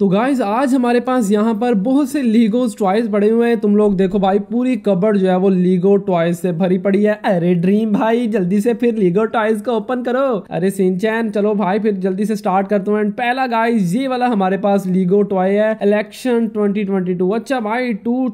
तो गाइज आज हमारे पास यहाँ पर बहुत से लीगोज टॉयज पड़े हुए हैं तुम लोग देखो भाई पूरी कबड़ जो है वो लीगो टॉयज से भरी पड़ी है अरे ड्रीम भाई जल्दी से फिर लीगो टॉयज को ओपन करो अरे सिंचैन चलो भाई फिर जल्दी से स्टार्ट करते हैं पहला गाइज ये वाला हमारे पास लीगो टॉय है इलेक्शन ट्वेंटी अच्छा भाई टू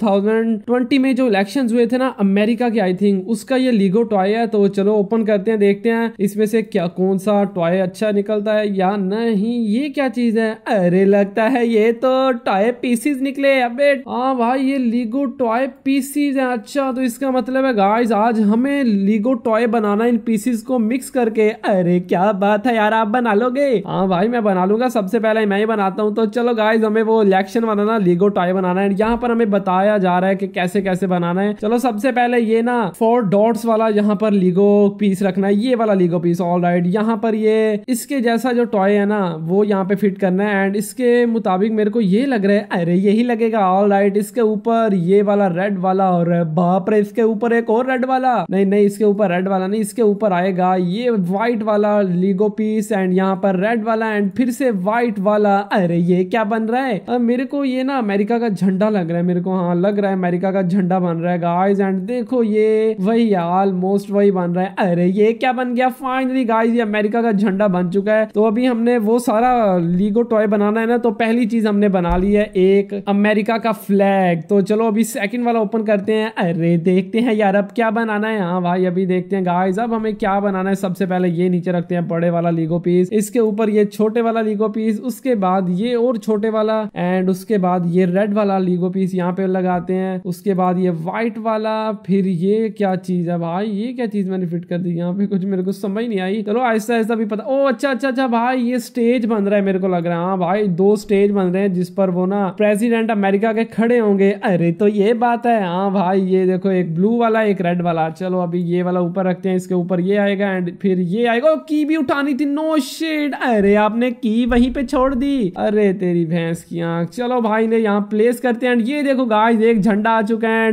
में जो इलेक्शन हुए थे ना अमेरिका के आई थिंक उसका ये लीगो टॉय है तो चलो ओपन करते हैं देखते हैं इसमें से क्या कौन सा टॉय अच्छा निकलता है या नहीं ये क्या चीज है अरे लगता है है ये तो टॉय पीसीज निकले अबे हाँ भाई ये लीगो टॉय पीसीज है अच्छा तो इसका मतलब है गाइस आज हमें लीगो टॉय बनाना इन पीसीज को मिक्स करके अरे क्या बात है यार आप बना लोगे हाँ भाई मैं बना लूंगा सबसे पहले मैं ही बनाता हूँ तो चलो गाइज हमें वो इलेक्शन बनाना लीगो टॉय बनाना है यहाँ पर हमें बताया जा रहा है की कैसे कैसे बनाना है चलो सबसे पहले ये ना फोर डॉट्स वाला यहाँ पर लीगो पीस रखना है ये वाला लीगो पीस ऑल राइट यहाँ पर ये इसके जैसा जो टॉय है ना वो यहाँ पे फिट करना है एंड इसके मुताबिक मेरे को ये लग रहा है अरे यही लगेगा ऑल राइट इसके ऊपर ये वाला रेड वाला और बाप रे इसके ऊपर एक और रेड वाला नहीं नहीं इसके ऊपर रेड वाला नहीं इसके ऊपर आएगा ये व्हाइट वाला लीगो पीस एंड यहाँ पर रेड वाला एंड फिर से व्हाइट वाला अरे ये क्या बन रहा है आ, मेरे को ये ना अमेरिका का झंडा लग रहा है मेरे को हाँ लग रहा है अमेरिका का झंडा बन रहा है गाइज एंड देखो ये वही ऑलमोस्ट वही बन रहा है अरे ये क्या बन गया फाइनली गाइज ये अमेरिका का झंडा बन चुका है तो अभी हमने वो सारा लीगो टॉय बनाना है ना तो पहले पहली चीज हमने बना ली है एक अमेरिका का फ्लैग तो चलो अभी सेकंड वाला ओपन करते हैं अरे देखते हैं यार अब क्या बनाना है हाँ भाई अभी देखते हैं गाइस अब हमें क्या बनाना है सबसे पहले ये नीचे रखते हैं बड़े वाला लीगो पीस इसके ऊपर ये छोटे वाला लीगो पीस उसके बाद ये और छोटे वाला एंड उसके बाद ये रेड वाला लीगो पीस यहाँ पे लगाते हैं उसके बाद ये व्हाइट वाला फिर ये क्या चीज है भाई ये क्या चीज मैंने फिट कर दी यहाँ पे कुछ मेरे को समझ नहीं आई चलो आहिस्ता ऐसा भी पता ओ अच्छा अच्छा अच्छा भाई ये स्टेज बन रहा है मेरे को लग रहा है हाँ भाई दो स्टेज स्टेज बन रहे हैं जिस पर वो ना प्रेसिडेंट अमेरिका के खड़े होंगे अरे तो ये बात है हाँ भाई ये देखो एक ब्लू वाला एक रेड वाला चलो अभी ये वाला ऊपर रखते हैं इसके ऊपर ये आएगा एंड फिर ये आएगा की भी उठानी थी नो शेड अरे आपने की वहीं पे छोड़ दी अरे तेरी भैंस की आंख चलो भाई ने यहाँ प्लेस करते हैं एंड ये देखो गाय एक झंडा आ चुका है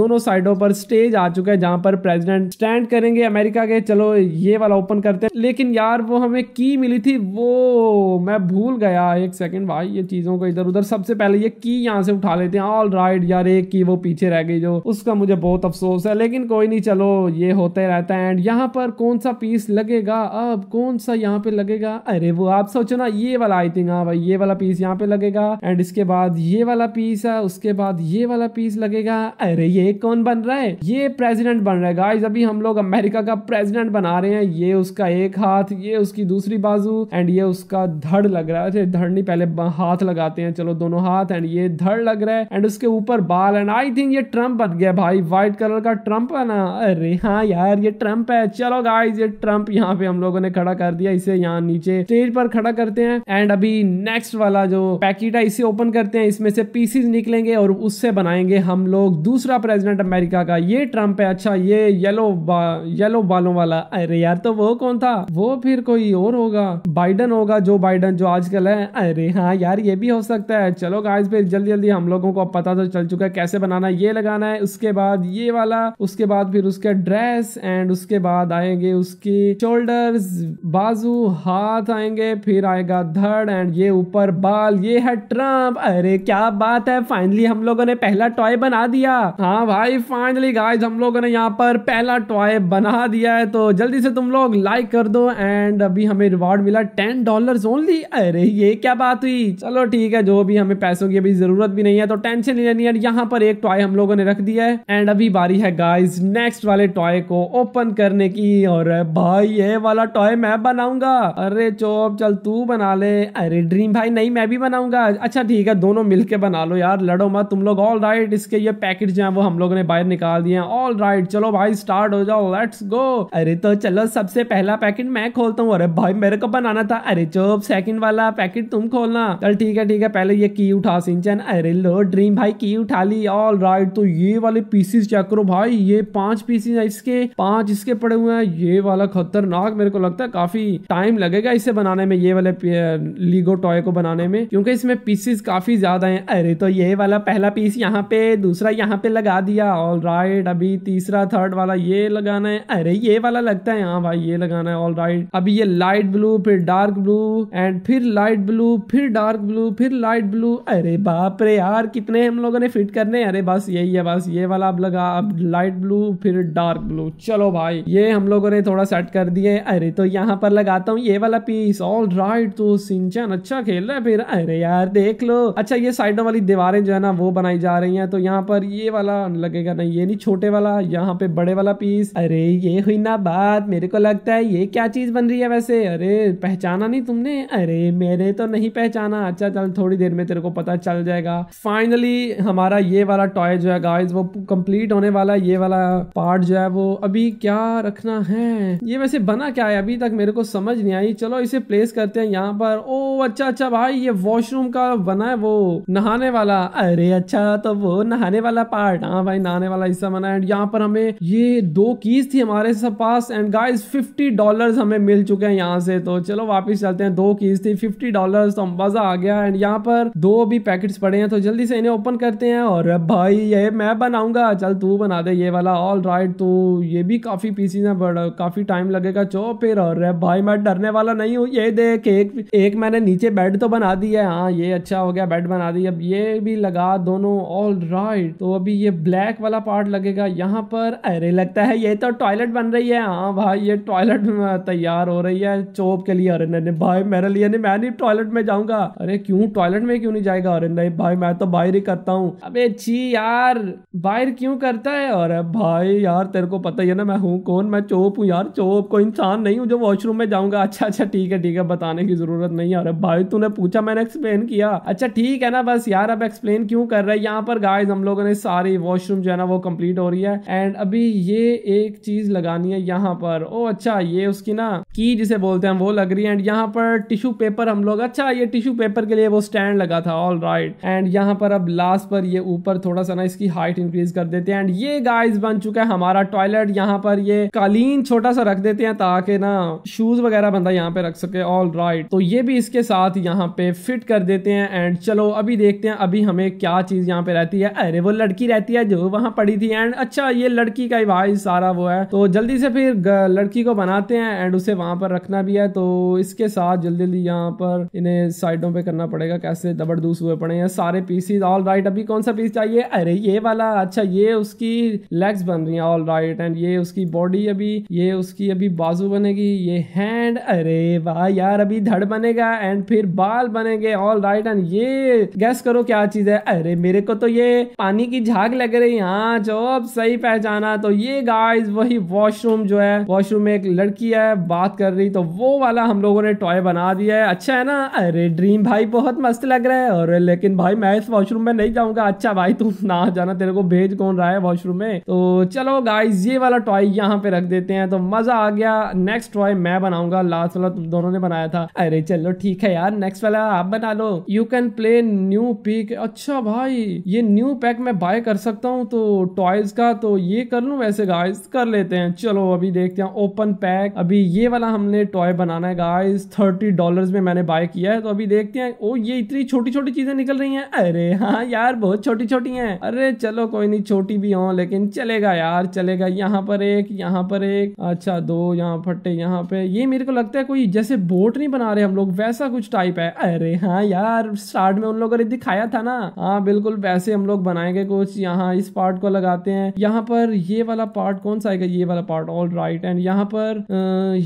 दोनों साइडों पर स्टेज आ चुका है जहाँ पर प्रेसिडेंट स्टैंड करेंगे अमेरिका के चलो ये वाला ओपन करते हैं लेकिन यार वो हमें की मिली थी वो मैं भूल गया एक सेकेंड भाई भाई ये चीज़ों को इधर उधर सबसे पहले ये की यहाँ से उठा लेते हैं ऑल राइट यार एक की वो पीछे रह गई जो उसका मुझे बहुत अफसोस है लेकिन कोई नहीं चलो ये होते रहता है एंड यहाँ पर कौन सा पीस लगेगा अब कौन सा यहाँ पे लगेगा अरे वो आप सोचो ना ये वाला आई थिंक हाँ भाई ये वाला पीस यहाँ पे लगेगा एंड इसके बाद ये वाला पीस है उसके बाद ये वाला पीस लगेगा अरे ये कौन बन रहा है ये प्रेसिडेंट बन रहा है गाइज अभी हम लोग अमेरिका का प्रेसिडेंट बना रहे हैं ये उसका एक हाथ ये उसकी दूसरी बाजू एंड ये उसका धड़ लग रहा है धड़ नहीं पहले हाथ लगाते हैं चलो दोनों हाथ एंड ये धड़ लग रहा है एंड उसके ऊपर बाल एंड आई थिंक ये ट्रम्प बन गया भाई व्हाइट कलर का ट्रम्प है ना अरे हाँ यार ये ट्रम्प है चलो गाइज ये ट्रम्प यहाँ पे हम लोगों ने खड़ा कर दिया इसे यहाँ नीचे स्टेज पर खड़ा करते हैं एंड अभी नेक्स्ट वाला जो पैकेट है इसे ओपन करते हैं इसमें से पीसीज निकलेंगे और उससे बनाएंगे हम लोग दूसरा प्रेसिडेंट अमेरिका का ये ट्रम्प है अच्छा ये येलो बा, येलो बालों वाला अरे यार तो वो कौन था वो फिर कोई और होगा बाइडन होगा जो बाइडन जो आजकल है अरे हाँ यार ये भी हो सकता है चलो गाइस फिर जल्दी जल्दी हम लोगों को पता तो चल चुका है कैसे बनाना है ये लगाना है उसके बाद ये वाला उसके बाद फिर उसके ड्रेस एंड उसके बाद आएंगे उसकी शोल्डर बाजू हाथ आएंगे फिर आएगा धड़ एंड ये ऊपर बाल ये है ट्रम्प अरे क्या बात है फाइनली हम लोगों ने पहला टॉय बना दिया हाँ भाई फाइनली गाइज हम लोगों ने यहाँ पर पहला टॉय बना दिया है तो जल्दी से तुम लोग लाइक कर दो एंड अभी हमें रिवॉर्ड मिला टेन डॉलर ओनली अरे ये क्या बात हुई चलो ठीक है जो भी हमें पैसों की अभी जरूरत भी नहीं है तो टेंशन लेनी है यहाँ पर एक टॉय हम लोगों ने रख दिया है एंड अभी बारी है गाइज नेक्स्ट वाले टॉय को ओपन करने की और भाई ये वाला टॉय मैं बनाऊंगा अरे चोप चल तू बना ले अरे ड्रीम भाई नहीं मैं भी बनाऊंगा अच्छा ठीक है दोनों मिलके बना लो यार लड़ो मत तुम लोग ऑल राइट इसके ये पैकेट जो है वो हम लोगों ने बाहर निकाल दिए ऑल राइट चलो भाई स्टार्ट हो जाओ लेट्स गो अरे तो चलो सबसे पहला पैकेट मैं खोलता हूँ अरे भाई मेरे को बनाना था अरे चोप सेकंड वाला पैकेट तुम खोलना ना चल ठीक है ठीक है पहले ये की उठा सिंचन अरे लो ड्रीम भाई की उठा ली ऑल राइट तो ये वाले पीसीज चेक करो भाई ये पांच है इसके पांच इसके पड़े हुए हैं ये वाला खतरनाक मेरे को लगता है काफी टाइम लगेगा इसे बनाने में ये वाले लीगो टॉय को बनाने में क्योंकि इसमें पीसेस काफी ज्यादा है अरे तो ये वाला पहला पीस यहाँ पे दूसरा यहाँ पे लगा दिया ऑल राइट अभी तीसरा थर्ड वाला ये लगाना है अरे ये वाला लगता है हाँ भाई ये लगाना है ऑल राइट अभी ये लाइट ब्लू फिर डार्क ब्लू एंड फिर लाइट ब्लू फिर डार्क डार्क ब्लू फिर लाइट ब्लू अरे बाप रे यार कितने हम लोगों ने फिट करने अरे बस यही है बस ये वाला अब लगा अब लाइट ब्लू फिर डार्क ब्लू चलो भाई ये हम लोगों ने थोड़ा सेट कर दिए अरे तो यहाँ पर लगाता हूँ ये वाला पीस ऑल राइट तो सिंचन अच्छा खेल रहा है फिर अरे यार देख लो अच्छा ये साइडों वाली दीवारें जो है ना वो बनाई जा रही है तो यहाँ पर ये वाला लगेगा नहीं ये नहीं छोटे वाला यहाँ पे बड़े वाला पीस अरे ये हुई ना बात मेरे को लगता है ये क्या चीज बन रही है वैसे अरे पहचाना नहीं तुमने अरे मेरे तो नहीं पहचाना ना अच्छा चल थोड़ी देर में तेरे को पता चल जाएगा फाइनली हमारा ये वाला टॉय जो है गाइस वो कंप्लीट होने वाला ये वाला पार्ट जो है वो अभी क्या रखना है ये वैसे बना क्या है अभी तक मेरे को समझ नहीं आई चलो इसे प्लेस करते हैं यहाँ पर ओ अच्छा अच्छा भाई ये वॉशरूम का बना है वो नहाने वाला अरे अच्छा तो वो नहाने वाला पार्ट हाँ भाई नहाने वाला हिस्सा बना है यहाँ पर हमें ये दो कीज थी हमारे सब पास एंड गाइज फिफ्टी डॉलर हमें मिल चुके हैं यहाँ से तो चलो वापिस चलते हैं दो कीज थी फिफ्टी डॉलर तो मजा आ गया एंड यहाँ पर दो भी पैकेट्स पड़े हैं तो जल्दी से इन्हें ओपन करते हैं और भाई ये मैं बनाऊंगा चल तू बना दे ये वाला ऑल राइट तो ये भी काफ़ी पीसीज है बट काफ़ी टाइम लगेगा चो फिर और भाई मैं डरने वाला नहीं हूँ ये देख एक एक मैंने नीचे बेड तो बना दिया है हाँ ये अच्छा हो गया बेड बना दी अब ये भी लगा दोनों ऑल राइट तो अभी ये ब्लैक वाला पार्ट लगेगा यहाँ पर अरे लगता है ये तो टॉयलेट बन रही है हाँ भाई ये टॉयलेट तैयार हो रही है चोप के लिए अरे नहीं भाई मेरे लिए नहीं मैं नहीं टॉयलेट में जाऊंगा अरे क्यों टॉयलेट में क्यों नहीं जाएगा अरे नहीं भाई मैं तो बाहर ही करता हूँ अबे छी यार बाहर क्यों करता है और भाई यार तेरे को पता ही है ना मैं हूँ कौन मैं चोप हूँ यार चोप कोई इंसान नहीं हूँ जो वॉशरूम में जाऊंगा अच्छा अच्छा ठीक है ठीक है बताने की जरूरत नहीं है अरे भाई तूने पूछा मैंने एक्सप्लेन किया अच्छा ठीक है ना बस यार अब एक्सप्लेन क्यों कर रहे हैं यहाँ पर गाइज हम लोगों ने सारी वॉशरूम जो है ना वो कम्प्लीट हो रही है एंड अभी ये एक चीज लगानी है यहाँ पर ओ अच्छा ये उसकी ना की जिसे बोलते हैं वो लग रही है एंड यहाँ पर टिश्यू पेपर हम लोग अच्छा ये टिश्यू पेपर के लिए वो स्टैंड लगा था ऑल राइट एंड यहाँ पर अब लास्ट पर ये ऊपर थोड़ा सा ना इसकी हाइट इंक्रीज कर देते हैं एंड ये गाइस बन चुका है हमारा टॉयलेट यहाँ पर ये कालीन छोटा सा रख देते हैं ताकि ना शूज वगैरह बंदा यहाँ पे रख सके ऑल राइट तो ये भी इसके साथ यहाँ पे फिट कर देते हैं एंड चलो अभी देखते हैं अभी हमें क्या चीज यहाँ पे रहती है अरे वो लड़की रहती है जो वहाँ पड़ी थी एंड अच्छा ये लड़की का ही भाई सारा वो है तो जल्दी से फिर लड़की को बनाते हैं एंड उसे वहां पर रखना भी है तो इसके साथ जल्दी जल्दी यहाँ पर इन्हें साइडों पे करना पड़ेगा कैसे दूस हुए पड़े हैं सारे पीसीज ऑल राइट अभी कौन सा पीस चाहिए अरे ये वाला अच्छा ये उसकी लेग्स बन रही है ऑल राइट एंड ये उसकी बॉडी अभी ये उसकी अभी बाजू बनेगी ये हैंड अरे वाह यार अभी धड़ बनेगा एंड फिर बाल बनेंगे ऑल राइट एंड ये गैस करो क्या चीज है अरे मेरे को तो ये पानी की झाग लग रही हाँ जो अब सही पहचाना तो ये गाइस वही वॉशरूम जो है वॉशरूम में एक लड़की है बात कर रही तो वो वाला हम लोगों ने टॉय बना दिया है अच्छा है ना अरे ड्रीम भाई बहुत मस्त लग रहा है और लेकिन भाई मैं इस वॉशरूम में नहीं जाऊंगा अच्छा भाई तू ना जाना तेरे को भेज कौन रहा है वॉशरूम में तो चलो गाइज ये वाला टॉय यहाँ पे रख देते हैं तो मजा आ गया नेक्स्ट टॉय मैं बनाऊंगा लास्ट वाला तुम दोनों ने बनाया था अरे चलो ठीक है यार नेक्स्ट वाला आप बना लो you can play new pick अच्छा भाई ये न्यू पैक मैं बाय कर सकता हूँ तो टॉयज का तो ये कर लू वैसे गाइज कर लेते हैं चलो अभी देखते हैं ओपन पैक अभी ये वाला हमने टॉय बनाना है गाइज थर्टी डॉलर में मैंने बाय किया है तो अभी देख देखते हैं ओ ये इतनी छोटी छोटी चीजें निकल रही हैं अरे हाँ यार बहुत छोटी छोटी हैं अरे चलो कोई नहीं छोटी भी हो लेकिन चलेगा यार चलेगा यहाँ पर एक यहाँ पर एक अच्छा दो यहाँ फटे यहाँ पे ये मेरे को लगता है कोई जैसे बोट नहीं बना रहे हम लोग वैसा कुछ टाइप है अरे हाँ यार स्टार्ट में उन लोगों ने दिखाया था ना हाँ बिल्कुल वैसे हम लोग बनाएंगे कुछ यहाँ इस पार्ट को लगाते हैं यहाँ पर ये वाला पार्ट कौन सा आएगा ये वाला पार्ट ऑल राइट एंड यहाँ पर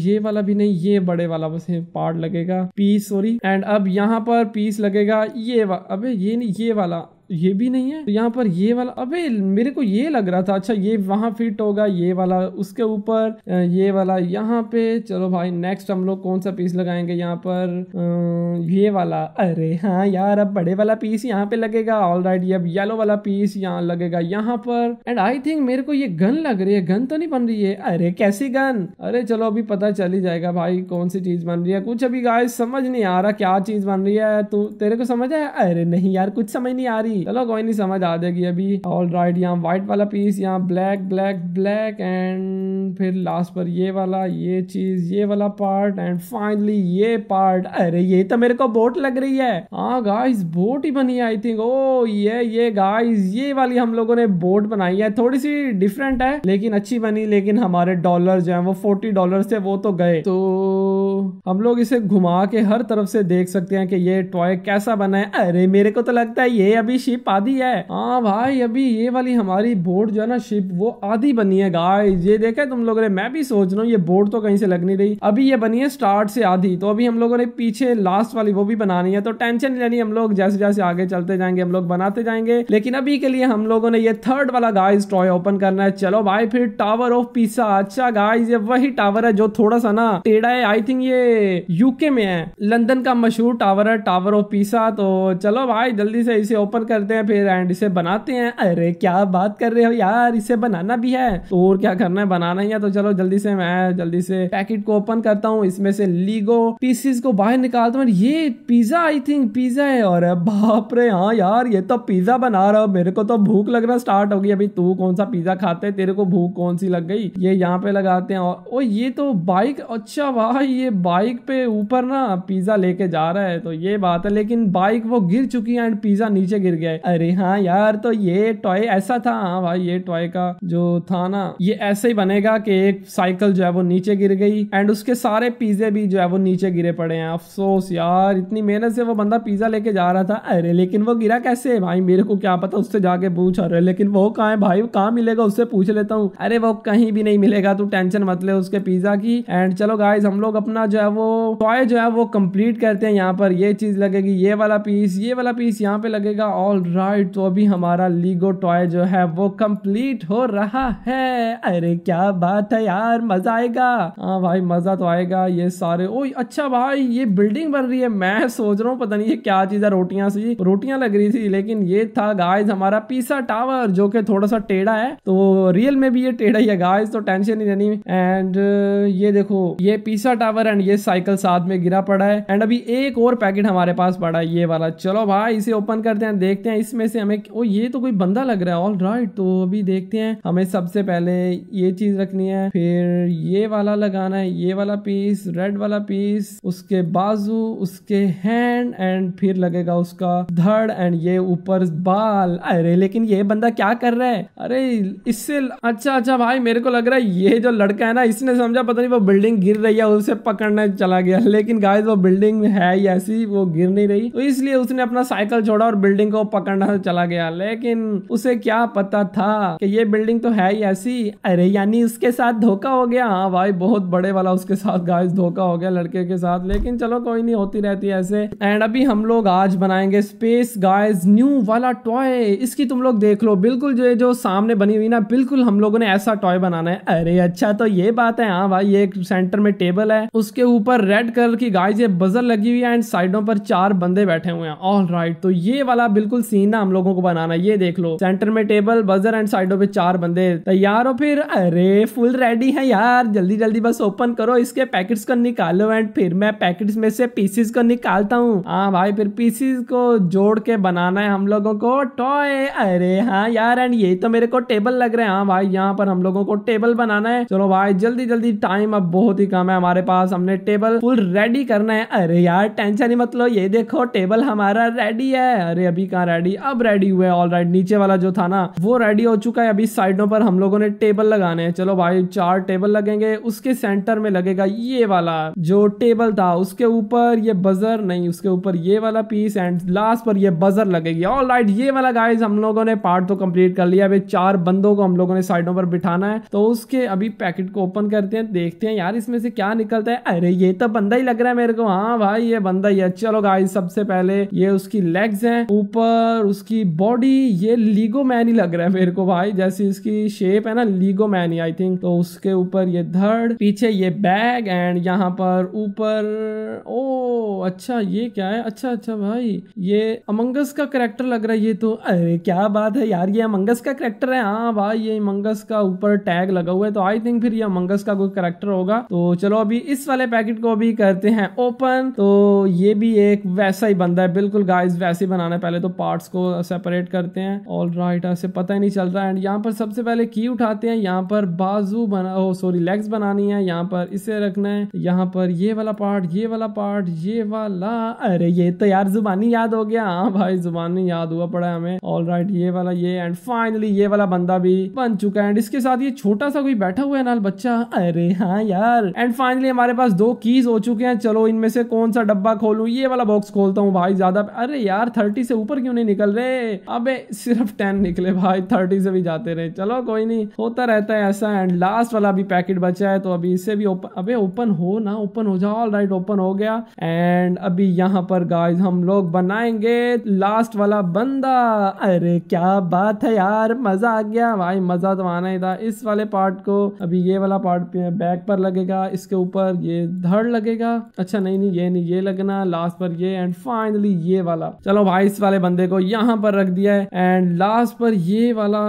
ये वाला भी नहीं ये बड़े वाला बस पार्ट लगेगा पी सॉरी एंड अब यहाँ यहाँ पर पीस लगेगा ये वा अबे ये नहीं ये वाला ये भी नहीं है तो यहाँ पर ये वाला अबे मेरे को ये लग रहा था अच्छा ये वहाँ फिट होगा ये वाला उसके ऊपर ये वाला यहाँ पे चलो भाई नेक्स्ट हम लोग कौन सा पीस लगाएंगे यहाँ पर ये वाला अरे हाँ यार अब बड़े वाला पीस यहाँ पे लगेगा ऑल राइट ये अब येलो वाला पीस यहाँ लगेगा यहाँ पर एंड आई थिंक मेरे को ये गन लग रही है गन तो नहीं बन रही है अरे कैसी गन अरे चलो अभी पता चल ही जाएगा भाई कौन सी चीज बन रही है कुछ अभी गाय समझ नहीं आ रहा क्या चीज बन रही है तू तेरे को समझ आया अरे नहीं यार कुछ समझ नहीं आ रही नहीं चलो कोई नहीं समझ आ जाएगी अभी ऑल राइट यहाँ व्हाइट वाला पीस यहाँ ब्लैक ब्लैक ब्लैक एंड फिर लास्ट पर ये वाला ये चीज ये वाला पार्ट एंड फाइनली ये पार्ट अरे ये तो मेरे को बोट लग रही है हाँ गाइस बोट ही बनी आई थिंक ओ ये ये गाइस ये वाली हम लोगों ने बोट बनाई है थोड़ी सी डिफरेंट है लेकिन अच्छी बनी लेकिन हमारे डॉलर जो है वो फोर्टी डॉलर से वो तो गए तो हम लोग इसे घुमा के हर तरफ से देख सकते हैं कि ये टॉय कैसा बना है अरे मेरे को तो लगता है ये अभी शिप आधी है हाँ भाई अभी ये वाली हमारी बोर्ड जो है ना शिप वो आधी बनी है गाइस ये देखा तुम लोग ने मैं भी सोच रहा हूँ ये बोर्ड तो कहीं से लग नहीं रही अभी ये बनी है स्टार्ट से आधी तो अभी हम लोगों ने पीछे लास्ट वाली वो भी बनानी है तो टेंशन नहीं लेनी हम लोग जैसे जैसे आगे चलते जाएंगे हम लोग बनाते जाएंगे लेकिन अभी के लिए हम लोगों ने ये थर्ड वाला गाइस टॉय ओपन करना है चलो भाई फिर टावर ऑफ पिसा अच्छा गाइस ये वही टावर है जो थोड़ा सा ना टेढ़ा है आई थिंक ये यूके में है लंदन का मशहूर टावर है टावर ऑफ पीसा तो चलो भाई जल्दी से इसे ओपन करते हैं फिर एंड इसे बनाते हैं अरे क्या बात कर रहे हो यार इसे बनाना भी है तो और क्या करना है बनाना ही है तो चलो जल्दी से मैं जल्दी से पैकेट को ओपन करता हूँ इसमें से लीगो पीसेस को बाहर निकालता हूँ ये पिज्जा आई थिंक पिज्जा है और बाप रे हाँ यार ये तो पिज्जा बना रहा हो मेरे को तो भूख लगना स्टार्ट हो गई अभी तू कौन सा पिज्जा खाते है तेरे को भूख कौन सी लग गई ये यहाँ पे लगाते हैं और ओ ये तो बाइक अच्छा वाह ये बाइक पे ऊपर ना पिज़्ज़ा लेके जा रहा है तो ये बात है लेकिन बाइक वो गिर चुकी है एंड पिज़्ज़ा नीचे गिर गया है अरे हाँ यार तो ये टॉय ऐसा था हाँ भाई ये टॉय का जो था ना ये ऐसे ही बनेगा कि एक साइकिल जो है वो नीचे गिर गई एंड उसके सारे पिज्जे भी जो है वो नीचे गिरे पड़े हैं अफसोस यार इतनी मेहनत से वो बंदा पिज्जा लेके जा रहा था अरे लेकिन वो गिरा कैसे भाई मेरे को क्या पता उससे जाके पूछ अरे लेकिन वो कहा है भाई कहाँ मिलेगा उससे पूछ लेता हूँ अरे वो कहीं भी नहीं मिलेगा तू टेंशन मत ले उसके पिज्जा की एंड चलो गाइज हम लोग अपना जो है वो टॉय जो है वो कंप्लीट करते हैं यहाँ पर ये चीज़ लगेगी ये वाला पीस ये वाला पीस यहाँ पे लगेगा ऑल राइट तो अभी हमारा लीगो टॉय जो है वो कंप्लीट हो रहा है अरे क्या बात है यार मजा आएगा हाँ भाई मजा तो आएगा ये सारे ओ अच्छा भाई ये बिल्डिंग बन रही है मैं सोच रहा हूँ पता नहीं ये क्या चीज़ है रोटियां सी रोटियां लग रही थी लेकिन ये था गाइज हमारा पीसा टावर जो कि थोड़ा सा टेढ़ा है तो रियल में भी ये टेढ़ा ही है गाइज तो टेंशन नहीं रहनी एंड ये देखो ये पीसा टावर है एंड ये साइकिल साथ में गिरा पड़ा है एंड अभी एक और पैकेट हमारे पास पड़ा है ये वाला चलो भाई इसे ओपन करते हैं देखते हैं इसमें से हमें ओ ये तो कोई बंदा लग रहा है ऑल राइट तो अभी देखते हैं हमें सबसे पहले ये चीज रखनी है फिर ये वाला लगाना है ये वाला पीस रेड वाला पीस उसके बाजू उसके हैंड एंड फिर लगेगा उसका धड़ एंड ये ऊपर बाल अरे लेकिन ये बंदा क्या कर रहा है अरे इससे अच्छा अच्छा भाई मेरे को लग रहा है ये जो लड़का है ना इसने समझा पता नहीं वो बिल्डिंग गिर रही है उसे पकड़ करने चला गया लेकिन गाइस वो बिल्डिंग है ही ऐसी वो गिर नहीं रही तो इसलिए उसने अपना साइकिल छोड़ा और बिल्डिंग को पकड़ना चला गया लेकिन उसे क्या पता था कि ये बिल्डिंग तो है ही ऐसी अरे यानी उसके साथ धोखा हो गया हाँ भाई बहुत बड़े वाला उसके साथ गाइस धोखा हो गया लड़के के साथ लेकिन चलो कोई नहीं होती रहती है ऐसे एंड अभी हम लोग आज बनाएंगे स्पेस गाइज न्यू वाला टॉय इसकी तुम लोग देख लो बिल्कुल जो जो सामने बनी हुई ना बिल्कुल हम लोगों ने ऐसा टॉय बनाना है अरे अच्छा तो ये बात है हाँ भाई ये एक सेंटर में टेबल है उस उसके ऊपर रेड कलर की गाय ये बजर लगी हुई है एंड साइडों पर चार बंदे बैठे हुए हैं ऑल राइट तो ये वाला बिल्कुल सीन ना हम लोगों को बनाना ये देख लो सेंटर में टेबल बजर एंड साइडों पे चार बंदे तैयार हो फिर अरे फुल रेडी है यार जल्दी जल्दी बस ओपन करो इसके पैकेट्स को निकालो एंड फिर मैं पैकेट में से पीसीस को निकालता हूँ हाँ भाई फिर पीसीस को जोड़ के बनाना है हम लोगों को टॉय अरे हाँ यार एंड ये तो मेरे को टेबल लग रहे हैं हाँ भाई यहाँ पर हम लोगों को टेबल बनाना है चलो भाई जल्दी जल्दी टाइम अब बहुत ही कम है हमारे पास हमने टेबल फुल रेडी करना है अरे यार टेंशन ही मतलब ये देखो टेबल हमारा रेडी है अरे अभी कहाँ रेडी अब रेडी हुआ है ऑल राइट नीचे वाला जो था ना वो रेडी हो चुका है अभी साइडों पर हम लोगों ने टेबल लगाने हैं चलो भाई चार टेबल लगेंगे उसके सेंटर में लगेगा ये वाला जो टेबल था उसके ऊपर ये बजर नहीं उसके ऊपर ये वाला पीस एंड लास्ट पर ये बजर लगेगी ऑल राइट ये वाला गाइज हम लोगों ने पार्ट तो कंप्लीट कर लिया अभी चार बंदों को हम लोगों ने साइडों पर बिठाना है तो उसके अभी पैकेट को ओपन करते हैं देखते हैं यार इसमें से क्या निकलता है अरे ये तो बंदा ही लग रहा है मेरे को हाँ भाई ये बंदा ही है चलो गाइस सबसे पहले ये उसकी लेग्स हैं ऊपर उसकी बॉडी ये लीगो मैन ही लग रहा है मेरे को भाई जैसी इसकी शेप है ना लीगो मैन ही आई थिंक तो उसके ऊपर ये धड़ पीछे ये बैग एंड यहाँ पर ऊपर ओ अच्छा ये क्या है अच्छा अच्छा भाई ये अमंगस का करेक्टर लग रहा है ये तो अरे क्या बात है यार ये अमंगस का करेक्टर है हाँ भाई ये अमंगस का ऊपर टैग लगा हुआ है तो आई थिंक फिर ये अमंगस का कोई करेक्टर होगा तो चलो अभी इस वाले पैकेट को भी करते हैं ओपन तो ये भी एक वैसा ही बनता है बिल्कुल गाइज वैसे ही बनाना है पहले तो पार्ट को सेपरेट करते हैं ऑल राइट ऐसे पता ही नहीं चल रहा है एंड यहाँ पर सबसे पहले की उठाते हैं यहाँ पर बाजू बना सॉरी oh, लेग्स बनानी है यहाँ पर इसे रखना है यहाँ पर ये वाला पार्ट ये वाला पार्ट ये वाला अरे ये तो यार जुबानी याद हो गया हाँ भाई जुबानी याद हुआ पड़ा है हमें ऑल राइट ये वाला ये एंड फाइनली ये वाला बंदा भी बन चुका है एंड इसके साथ ये छोटा सा कोई बैठा हुआ है नाल बच्चा अरे हाँ यार एंड फाइनली हमारे पास दो कीज हो चुके हैं चलो इनमें से कौन सा डब्बा खोलू ये वाला बॉक्स खोलता हूँ भाई ज्यादा अरे यार थर्टी से ऊपर क्यों नहीं निकल रहे अब सिर्फ टेन निकले भाई थर्टी से भी जाते रहे चलो कोई नहीं होता रहता है ऐसा एंड लास्ट वाला अभी पैकेट बचा है तो अभी इसे भी ओपन अबे ओपन हो ना ओपन हो जाओ ऑल राइट ओपन हो गया एंड एंड अभी यहाँ पर गाइस हम लोग बनाएंगे लास्ट वाला बंदा अरे क्या बात है यार मजा आ गया भाई मजा तो आना ही था इस वाले पार्ट को अभी ये वाला पार्ट बैक पर लगेगा इसके ऊपर ये धड़ लगेगा अच्छा नहीं नहीं ये नहीं ये लगना लास्ट पर ये एंड फाइनली ये वाला चलो भाई इस वाले बंदे को यहाँ पर रख दिया है एंड लास्ट पर ये वाला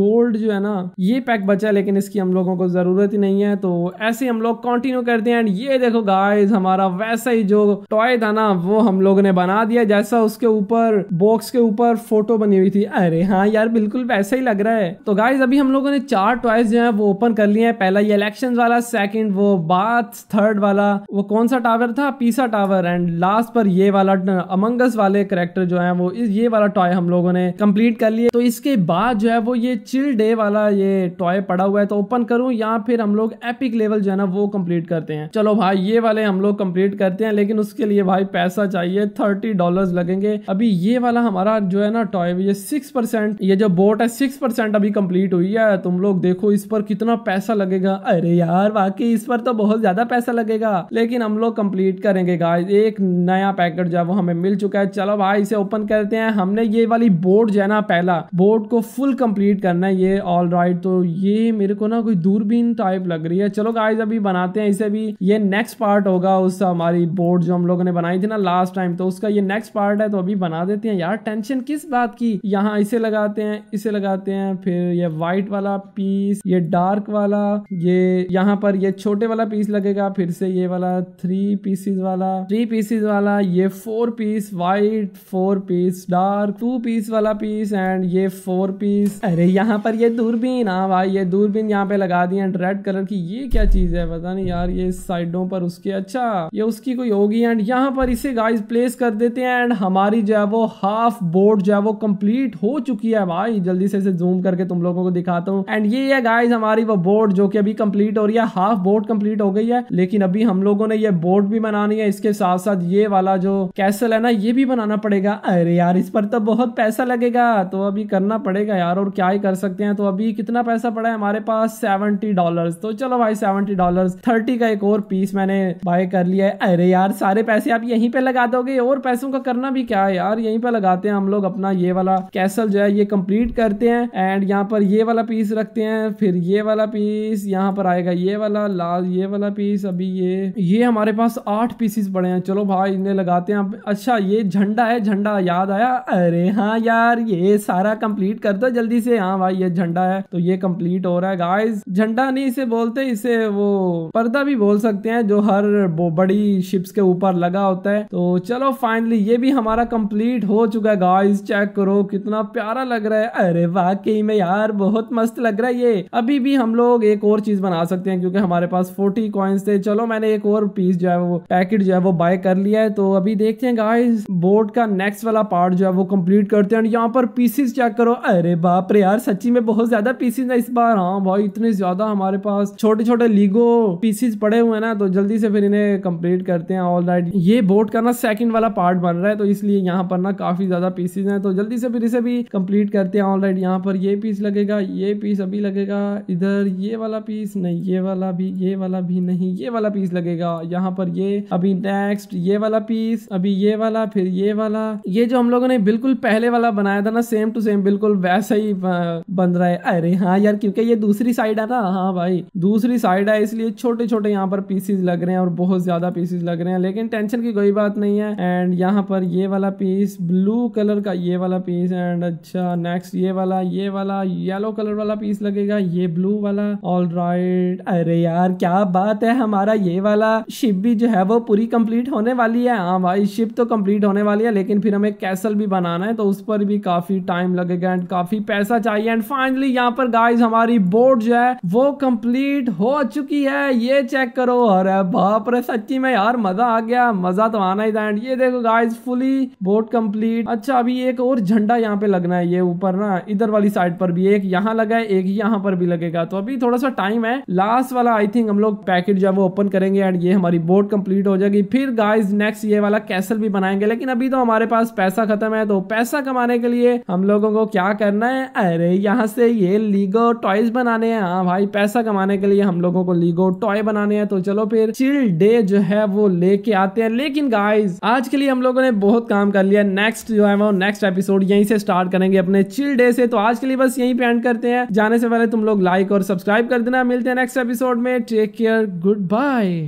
गोल्ड जो है ना ये पैक बचा है लेकिन इसकी हम लोगों को जरूरत ही नहीं है तो ऐसे हम लोग कंटिन्यू करते हैं एंड ये देखो गाइस हमारा वैसा ही जो टॉय था ना वो हम लोग ने बना दिया जैसा उसके ऊपर बॉक्स के ऊपर फोटो बनी हुई थी अरे हाँ यार बिल्कुल वैसा ही लग रहा है तो गाइज अभी हम लोगों ने चार टॉयज जो है वो ओपन कर लिए हैं पहला ये इलेक्शन वाला सेकंड वो बाथ थर्ड वाला वो कौन सा टावर था पीसा टावर एंड लास्ट पर ये वाला अमंगस वाले करेक्टर जो है वो ये वाला टॉय हम लोगों ने कम्प्लीट कर लिए तो इसके बाद जो है वो ये चिल डे वाला ये टॉय पड़ा हुआ है तो ओपन करूं या फिर हम लोग एपिक लेवल जो है ना वो कंप्लीट करते हैं चलो भाई ये वाले हम लोग कंप्लीट करते हैं लेकिन उस उसके लिए भाई पैसा चाहिए थर्टी डॉलर लगेंगे अभी ये वाला हमारा जो है ना टॉय ये सिक्स परसेंट ये जो बोट है सिक्स परसेंट अभी कंप्लीट हुई है तुम लोग देखो इस पर कितना पैसा लगेगा अरे यार वाकई इस पर तो बहुत ज्यादा पैसा लगेगा लेकिन हम लोग कंप्लीट करेंगे गाइस एक नया पैकेट जो है वो हमें मिल चुका है चलो भाई इसे ओपन करते हैं हमने ये वाली बोट जो है ना पहला बोट को फुल कंप्लीट करना है ये ऑल राइट तो ये मेरे को ना कोई दूरबीन टाइप लग रही है चलो गाइज अभी बनाते हैं इसे भी ये नेक्स्ट पार्ट होगा उस हमारी बोट जो हम लोगों ने बनाई थी ना लास्ट टाइम तो उसका ये नेक्स्ट पार्ट है तो अभी बना देते हैं यार टेंशन किस बात की यहाँ इसे लगाते हैं इसे लगाते हैं फिर ये व्हाइट वाला पीस ये डार्क वाला ये यहाँ पर ये छोटे वाला पीस लगेगा फिर से ये वाला थ्री पीसेस वाला थ्री पीसेस वाला ये four piece white four piece dark two piece वाला पीस एंड ये फोर पीस अरे यहाँ पर ये दूरबीन हाँ भाई ये दूरबीन यहाँ पे लगा दी एंड रेड कलर की ये क्या चीज है पता नहीं यार ये साइडों पर उसके अच्छा ये उसकी कोई होगी एंड यहाँ पर इसे गाइस प्लेस कर देते हैं एंड हमारी जो है वो हाफ बोर्ड जो है वो कंप्लीट हो चुकी है भाई जल्दी से इसे जूम करके तुम लोगों को दिखाता हूँ एंड ये है गाइस हमारी वो बोर्ड जो कि अभी कंप्लीट हो रही है हाफ बोर्ड कंप्लीट हो गई है लेकिन अभी हम लोगों ने ये बोर्ड भी बनानी है इसके साथ साथ ये वाला जो कैसल है ना ये भी बनाना पड़ेगा अरे यार इस पर तो बहुत पैसा लगेगा तो अभी करना पड़ेगा यार और क्या ही कर सकते हैं तो अभी कितना पैसा पड़ा है हमारे पास सेवेंटी डॉलर तो चलो भाई सेवेंटी डॉलर थर्टी का एक और पीस मैंने बाय कर लिया है अरे यार सारे सारे पैसे आप यहीं पे लगा दोगे और पैसों का करना भी क्या है यार यहीं पे लगाते हैं हम लोग अपना ये वाला कैसल जो है ये कंप्लीट करते हैं एंड यहाँ पर ये वाला पीस रखते हैं फिर ये वाला पीस यहाँ पर आएगा ये वाला लाल ये वाला पीस अभी ये ये हमारे पास आठ पीसेस पड़े हैं चलो भाई इन्हें लगाते हैं अच्छा ये झंडा है झंडा याद आया अरे हाँ यार ये सारा कंप्लीट कर दो जल्दी से हाँ भाई ये झंडा है तो ये कंप्लीट हो रहा है गाइज झंडा नहीं इसे बोलते इसे वो पर्दा भी बोल सकते हैं जो हर बड़ी शिप्स के ऊपर ऊपर लगा होता है तो चलो फाइनली ये भी हमारा कंप्लीट हो चुका है गाइस चेक करो कितना प्यारा लग रहा है अरे वाकई में यार बहुत मस्त लग रहा है ये अभी भी हम लोग एक और चीज बना सकते हैं क्योंकि हमारे पास फोर्टी कॉइन्स थे चलो मैंने एक और पीस जो है वो पैकेट जो है वो बाय कर लिया है तो अभी देखते हैं गाइस बोर्ड का नेक्स्ट वाला पार्ट जो है वो कम्प्लीट करते हैं यहाँ पर पीसेस चेक करो अरे बाप रे यार सच्ची में बहुत ज्यादा पीसेज है इस बार हाँ भाई इतने ज्यादा हमारे पास छोटे छोटे लीगो पीसेस पड़े हुए हैं ना तो जल्दी से फिर इन्हें कंप्लीट करते हैं ऑल रहा ये बोट का ना सेकंड वाला पार्ट बन रहा है तो इसलिए यहाँ पर ना काफी ज्यादा पीसेज हैं तो जल्दी से फिर इसे भी कंप्लीट करते हैं ऑलराइट यहाँ पर ये पीस लगेगा ये पीस अभी लगेगा इधर ये वाला पीस नहीं ये वाला भी ये वाला भी नहीं ये वाला पीस लगेगा यहाँ पर ये अभी नेक्स्ट ये वाला पीस अभी ये वाला फिर ये वाला ये जो हम लोगों ने बिल्कुल पहले वाला बनाया था ना सेम टू सेम बिल्कुल वैसा ही बन रहा है अरे हाँ यार क्योंकि ये दूसरी साइड है ना हाँ भाई दूसरी साइड है इसलिए छोटे छोटे यहाँ पर पीसेज लग रहे हैं और बहुत ज्यादा पीसेज लग रहे हैं लेकिन लेकिन टेंशन की कोई बात नहीं है एंड यहाँ पर ये वाला पीस ब्लू कलर का ये वाला पीस एंड अच्छा नेक्स्ट ये वाला ये वाला येलो कलर वाला पीस लगेगा ये ब्लू वाला ऑल राइट अरे यार क्या बात है हमारा ये वाला शिप भी जो है वो पूरी कंप्लीट होने वाली है हाँ भाई शिप तो कंप्लीट होने वाली है लेकिन फिर हमें कैसल भी बनाना है तो उस पर भी काफी टाइम लगेगा एंड काफी पैसा चाहिए एंड फाइनली यहाँ पर गाइज हमारी बोर्ड जो है वो कम्प्लीट हो चुकी है ये चेक करो अरे बाप रे सच्ची में यार मजा आ गया गया मजा तो आना ही था एंड ये देखो गाइस फुली बोट कंप्लीट अच्छा अभी एक और झंडा यहाँ पे लगना है ये ऊपर ना इधर वाली साइड पर भी एक यहाँ लगा है एक यहाँ पर भी लगेगा तो अभी थोड़ा सा टाइम है लास्ट वाला आई थिंक हम लोग पैकेट है वो ओपन करेंगे एंड ये हमारी बोट कम्प्लीट हो जाएगी फिर गाइज नेक्स्ट ये वाला कैसल भी बनाएंगे लेकिन अभी तो हमारे पास पैसा खत्म है तो पैसा कमाने के लिए हम लोगों को क्या करना है अरे यहाँ से ये लीगो टॉयज बनाने हैं हाँ भाई पैसा कमाने के लिए हम लोगों को लीगो टॉय बनाने हैं तो चलो फिर चिल डे जो है वो लेके आते हैं लेकिन गाइज आज के लिए हम लोगों ने बहुत काम कर लिया नेक्स्ट जो है वो नेक्स्ट एपिसोड यहीं से स्टार्ट करेंगे अपने चिल डे से तो आज के लिए बस यहीं पे एंड करते हैं जाने से पहले तुम लोग लाइक और सब्सक्राइब कर देना मिलते हैं नेक्स्ट एपिसोड में टेक केयर गुड बाय